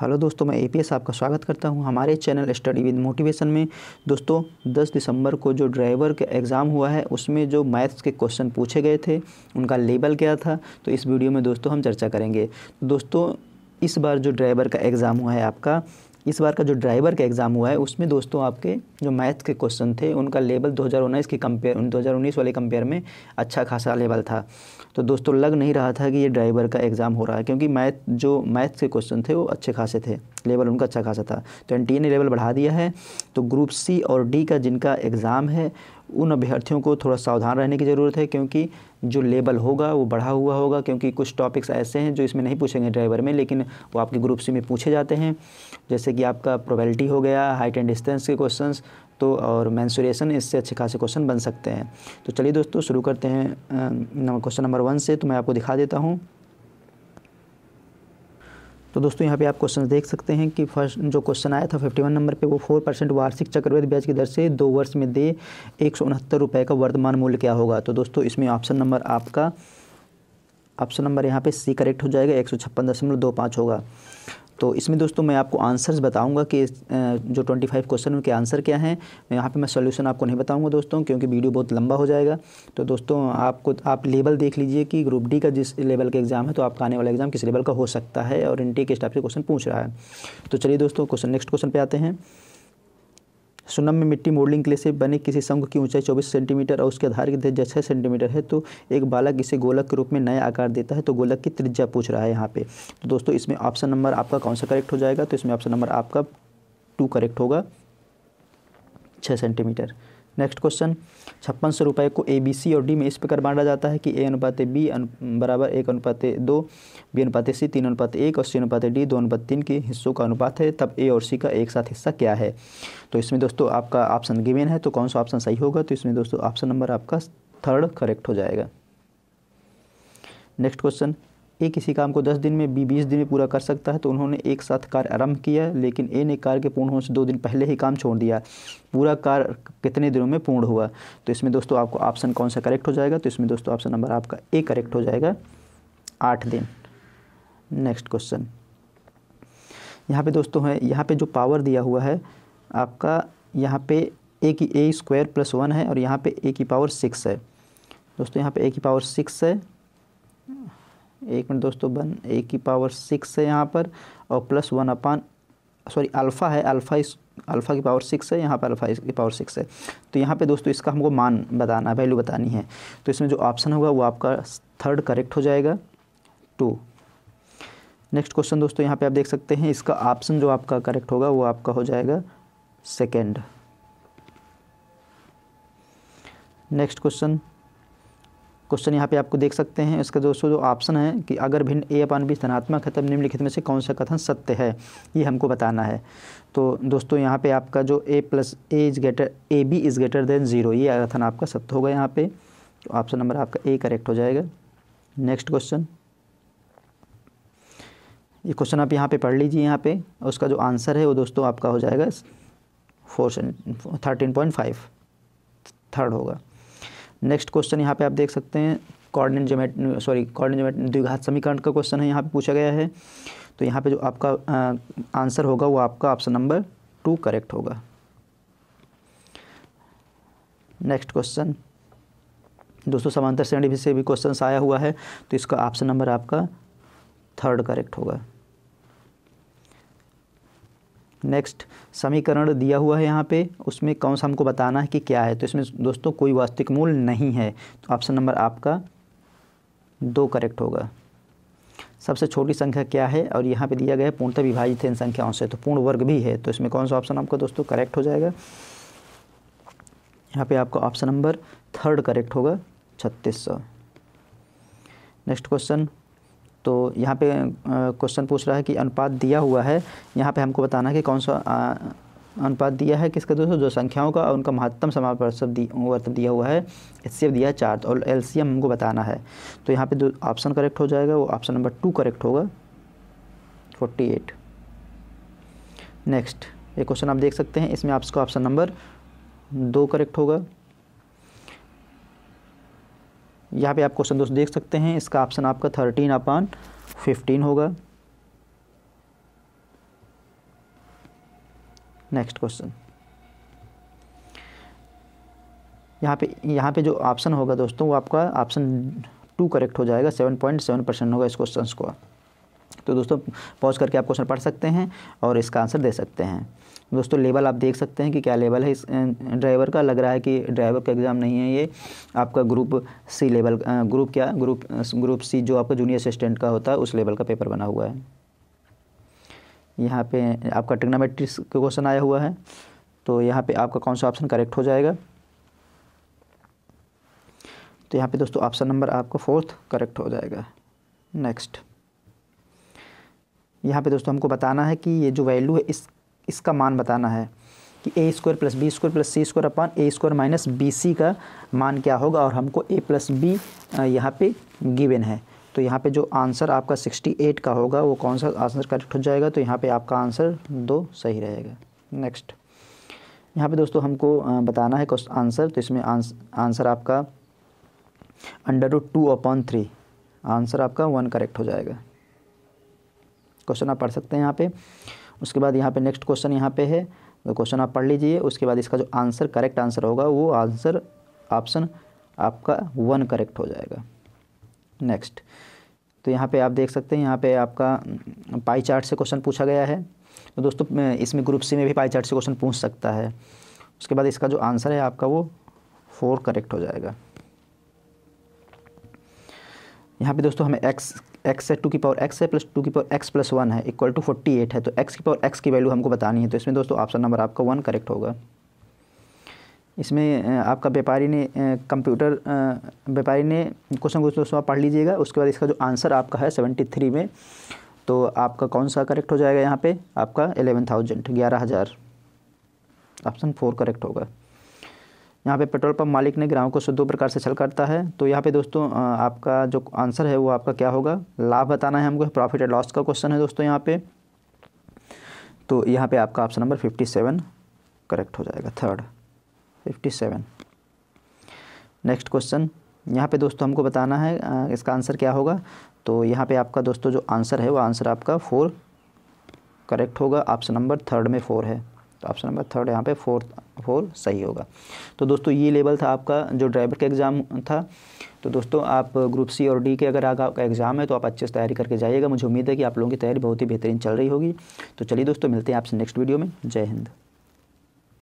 hello दोस्तों मैं APS आपका स्वागत करता हूं हमारे चैनल स्टडी विद मोटिवेशन में दोस्तों 10 दिसंबर को जो ड्राइवर का एग्ज़ाम हुआ है उसमें जो मैथ्स के क्वेश्चन पूछे गए थे उनका लेबल क्या था तो इस वीडियो में दोस्तों हम चर्चा करेंगे दोस्तों इस बार जो ड्राइवर का एग्ज़ाम हुआ है आपका इस बार का जो ड्राइवर का एग्ज़ाम हुआ है उसमें दोस्तों आपके जो मैथ के क्वेश्चन थे उनका लेवल दो के कंपेयर 2019 वाले कंपेयर में अच्छा खासा लेवल था तो दोस्तों लग नहीं रहा था कि ये ड्राइवर का एग्ज़ाम हो रहा है क्योंकि मैथ जो मैथ के क्वेश्चन थे वो अच्छे खासे थे लेवल उनका अच्छा खासा था तो एन ने लेवल बढ़ा दिया है तो ग्रुप सी और डी का जिनका एग्ज़ाम है उन अभ्यर्थियों को थोड़ा सावधान रहने की ज़रूरत है क्योंकि जो लेबल होगा वो बढ़ा हुआ होगा क्योंकि कुछ टॉपिक्स ऐसे हैं जो इसमें नहीं पूछेंगे ड्राइवर में लेकिन वो आपके ग्रुप सी में पूछे जाते हैं जैसे कि आपका प्रोबेबिलिटी हो गया हाइट एंड डिस्टेंस के क्वेश्चन तो और मैंसुरेशन इससे अच्छे खासे क्वेश्चन बन सकते हैं तो चलिए दोस्तों शुरू करते हैं क्वेश्चन नंबर वन से तो मैं आपको दिखा देता हूँ तो दोस्तों यहाँ पे आप क्वेश्चन देख सकते हैं कि फर्स्ट जो क्वेश्चन आया था 51 नंबर पे वो फोर परसेंट वार्षिक चक्रवृद्धि ब्याज की दर से दो वर्ष में दे एक सौ उनहत्तर रुपये का वर्तमान मूल्य क्या होगा तो दोस्तों इसमें ऑप्शन नंबर आपका ऑप्शन नंबर यहाँ पे सी करेक्ट हो जाएगा एक सौ छप्पन दशमलव दो पाँच होगा तो इसमें दोस्तों मैं आपको आंसर्स बताऊंगा कि जो 25 क्वेश्चन उनके आंसर क्या हैं यहाँ पे मैं सोल्यूशन आपको नहीं बताऊंगा दोस्तों क्योंकि वीडियो बहुत लंबा हो जाएगा तो दोस्तों आपको आप लेवल देख लीजिए कि ग्रुप डी का जिस लेवल का एग्ज़ाम है तो आपका आने वाला एग्ज़ाम किस लेवल का हो सकता है और इन टी के स्टाफ से क्वेश्चन पूछ रहा है तो चलिए दोस्तों क्वेश्चन नेक्स्ट क्वेश्चन पर आते हैं सुनम में मिट्टी मोडलिंग लिए से बने किसी संघ की ऊंचाई 24 सेंटीमीटर और उसके आधार की त्रिज्या छः सेंटीमीटर है तो एक बालक इसे गोलक के रूप में नया आकार देता है तो गोलक की त्रिज्या पूछ रहा है यहाँ पे तो दोस्तों इसमें ऑप्शन नंबर आपका कौन सा करेक्ट हो जाएगा तो इसमें ऑप्शन नंबर आपका टू करेक्ट होगा छः सेंटीमीटर नेक्स्ट क्वेश्चन छप्पन सौ रुपये को ए बी सी और डी में इस प्रकार बांटा जाता है कि ए अनुपात बी अनु, बराबर एक अनुपात दो बी अनुपात सी तीन अनुपात एक और सी अनुपात डी दो अनुपात तीन के हिस्सों का अनुपात है तब ए और सी का एक साथ हिस्सा क्या है तो इसमें दोस्तों आपका ऑप्शन गिवेन है तो कौन सा ऑप्शन सही होगा तो इसमें दोस्तों ऑप्शन नंबर आपका थर्ड करेक्ट हो जाएगा नेक्स्ट क्वेश्चन ए किसी काम को 10 दिन में बी 20 दिन में पूरा कर सकता है तो उन्होंने एक साथ कार्य आरंभ किया लेकिन ए ने कार्य के पूर्ण होने से दो दिन पहले ही काम छोड़ दिया पूरा कार्य कितने दिनों में पूर्ण हुआ तो इसमें दोस्तों आपको ऑप्शन कौन सा करेक्ट हो जाएगा तो इसमें दोस्तों ऑप्शन नंबर आपका ए करेक्ट हो जाएगा आठ दिन नेक्स्ट क्वेश्चन यहाँ पे दोस्तों है यहाँ पे जो पावर दिया हुआ है आपका यहाँ पे ए की ए स्क्वायर प्लस वन है और यहाँ पे ए की पावर सिक्स है दोस्तों यहाँ पे ए की पावर सिक्स है एक मिनट दोस्तों वन ए की पावर सिक्स है यहाँ पर और plus one upon sorry alpha है अल्फ़ा इस अल्फ़ा की पावर सिक्स है यहाँ पर अल्फ़ा की पावर सिक्स है तो यहाँ पे दोस्तों इसका हमको मान बताना वैल्यू बतानी है तो इसमें जो ऑप्शन होगा वो आपका थर्ड करेक्ट हो जाएगा टू नेक्स्ट क्वेश्चन दोस्तों यहाँ पे आप देख सकते हैं इसका ऑप्शन जो आपका करेक्ट होगा वो आपका हो जाएगा सेकेंड नेक्स्ट क्वेश्चन क्वेश्चन यहाँ पे आपको देख सकते हैं इसका दोस्तों जो ऑप्शन है कि अगर भिन्न ए अपान बी धनात्मक है तब निम्नलिखित में से कौन सा कथन सत्य है ये हमको बताना है तो दोस्तों यहाँ पे आपका जो A plus A is greater A B is greater than zero ये कथन आपका सत्य होगा यहाँ पे तो ऑप्शन नंबर आपका ए करेक्ट हो जाएगा नेक्स्ट क्वेश्चन ये क्वेश्चन आप यहाँ पे पढ़ लीजिए यहाँ पे उसका जो आंसर है वो दोस्तों आपका हो जाएगा four thirteen point five third होगा नेक्स्ट क्वेश्चन यहाँ पे आप देख सकते हैं coordinate geometry sorry coordinate geometry द्विघात समीकरण का क्वेश्चन है यहाँ पे पूछा गया है तो यहाँ पे जो आपका आ, आंसर होगा वो आपका ऑप्शन नंबर टू करेक्ट होगा नेक्स्ट क्वेश्चन दोस्तों समांतर श्रेणी से भी क्वेश्चन आया हुआ है तो इसका ऑप्शन नंबर आपका थर्ड करेक्ट होगा नेक्स्ट समीकरण दिया हुआ है यहाँ पे उसमें कौन सा हमको बताना है कि क्या है तो इसमें दोस्तों कोई वास्तविक मूल नहीं है तो ऑप्शन नंबर आपका दो करेक्ट होगा सबसे छोटी संख्या क्या है और यहाँ पे दिया गया है पूर्णतः विभाजित है इन संख्याओं से तो पूर्ण वर्ग भी है तो इसमें कौन सा ऑप्शन आपका दोस्तों करेक्ट हो जाएगा यहाँ पे आपका ऑप्शन नंबर थर्ड करेक्ट होगा छत्तीस नेक्स्ट क्वेश्चन तो यहाँ पे क्वेश्चन पूछ रहा है कि अनुपात दिया हुआ है यहाँ पे हमको बताना है कि कौन सा अनुपात दिया है किसका दोस्तों जो संख्याओं का उनका महत्तम समापवर्तक दी दिया हुआ है एच दिया है चार और एल हमको बताना है तो यहाँ पे जो ऑप्शन करेक्ट हो जाएगा वो ऑप्शन नंबर टू करेक्ट होगा फोर्टी एट नेक्स्ट ये क्वेश्चन आप देख सकते हैं इसमें आपका ऑप्शन नंबर दो करेक्ट होगा यहाँ पे आप क्वेश्चन दोस्त देख सकते हैं इसका ऑप्शन आपका थर्टीन अपान फिफ्टीन होगा नेक्स्ट क्वेश्चन यहाँ पे यहाँ पे जो ऑप्शन होगा दोस्तों वो आपका ऑप्शन टू करेक्ट हो जाएगा सेवन पॉइंट सेवन परसेंट होगा इस क्वेश्चन को तो दोस्तों पॉज करके आप क्वेश्चन पढ़ सकते हैं और इसका आंसर दे सकते हैं दोस्तों लेवल आप देख सकते हैं कि क्या लेवल है इस ड्राइवर का लग रहा है कि ड्राइवर का एग्ज़ाम नहीं है ये आपका ग्रुप सी लेवल ग्रुप क्या ग्रुप ग्रुप सी जो आपका जूनियर असिस्टेंट का होता है उस लेवल का पेपर बना हुआ है यहाँ पे आपका ट्रिग्नोमेट्रिक्स का क्वेश्चन आया हुआ है तो यहाँ पे आपका कौन सा ऑप्शन करेक्ट हो जाएगा तो यहाँ पे दोस्तों ऑप्शन नंबर आपका फोर्थ करेक्ट हो जाएगा नेक्स्ट यहाँ पे दोस्तों हमको बताना है कि ये जो वैल्यू है इस इसका मान बताना है कि A square plus B square plus C square upon A square minus B C का मान क्या होगा और हमको ए प्लस बी यहाँ पे गिवन है तो यहाँ पे जो आंसर आपका 68 का होगा वो कौन सा आंसर करेक्ट हो जाएगा तो यहाँ पे आपका आंसर दो सही रहेगा नेक्स्ट यहाँ पे दोस्तों हमको बताना है आंसर तो इसमें आंसर आपका under root two upon three answer आपका वन करेक्ट हो जाएगा क्वेश्चन आप पढ़ सकते हैं यहाँ पे उसके बाद यहाँ पे नेक्स्ट क्वेश्चन यहाँ पे है तो क्वेश्चन आप पढ़ लीजिए उसके बाद इसका जो आंसर करेक्ट आंसर होगा वो आंसर ऑप्शन आपका वन करेक्ट हो जाएगा नेक्स्ट तो यहाँ पे आप देख सकते हैं यहाँ पे आपका पाई हम्म, चार्ट से क्वेश्चन पूछा गया है तो दोस्तों इसमें ग्रुप सी में भी पाई चार्ट से क्वेश्चन पूछ सकता है उसके बाद इसका जो आंसर है आपका वो फोर करेक्ट हो जाएगा यहाँ पे दोस्तों हमें एक्स एक्स है टू की पावर एक्स है प्लस टू की पावर एक्स प्लस वन है इक्वल टू फोर्टी एट है तो एक्स की पावर एक्स की वैल्यू हमको बतानी है तो इसमें दोस्तों ऑप्शन नंबर आपका वन करेक्ट होगा इसमें आपका व्यापारी ने कंप्यूटर व्यापारी ने क्वेश्चन को दोस्तों आप पढ़ लीजिएगा उसके बाद इसका जो आंसर आपका है सेवेंटी थ्री में तो आपका कौन सा करेक्ट हो जाएगा यहाँ पे आपका एलेवन थाउजेंड ग्यारह हज़ार ऑप्शन फोर करेक्ट होगा यहाँ पे पेट्रोल पंप मालिक ने ग्राहकों को शुद्ध प्रकार से छल करता है तो यहाँ पे दोस्तों आपका जो आंसर है वो आपका क्या होगा लाभ बताना है हमको प्रॉफिट एंड लॉस का क्वेश्चन है दोस्तों यहाँ पे तो यहाँ पे आपका option number fifty seven correct हो जाएगा third fifty seven next question यहाँ पे दोस्तों हमको बताना है इसका आंसर क्या होगा तो यहाँ पे आपका दोस्तों जो आंसर है वो आंसर आपका फोर करेक्ट होगा ऑप्शन नंबर थर्ड में फोर है तो ऑप्शन नंबर थर्ड यहाँ पे फोर्थ फोर सही होगा तो दोस्तों ये लेवल था आपका जो ड्राइवर का एग्ज़ाम था तो दोस्तों आप ग्रुप सी और डी के अगर आपका एग्ज़ाम है तो आप अच्छे से तैयारी करके जाइएगा मुझे उम्मीद है कि आप लोगों की तैयारी बहुत ही बेहतरीन चल रही होगी तो चलिए दोस्तों मिलते हैं आपसे नेक्स्ट वीडियो में जय हिंद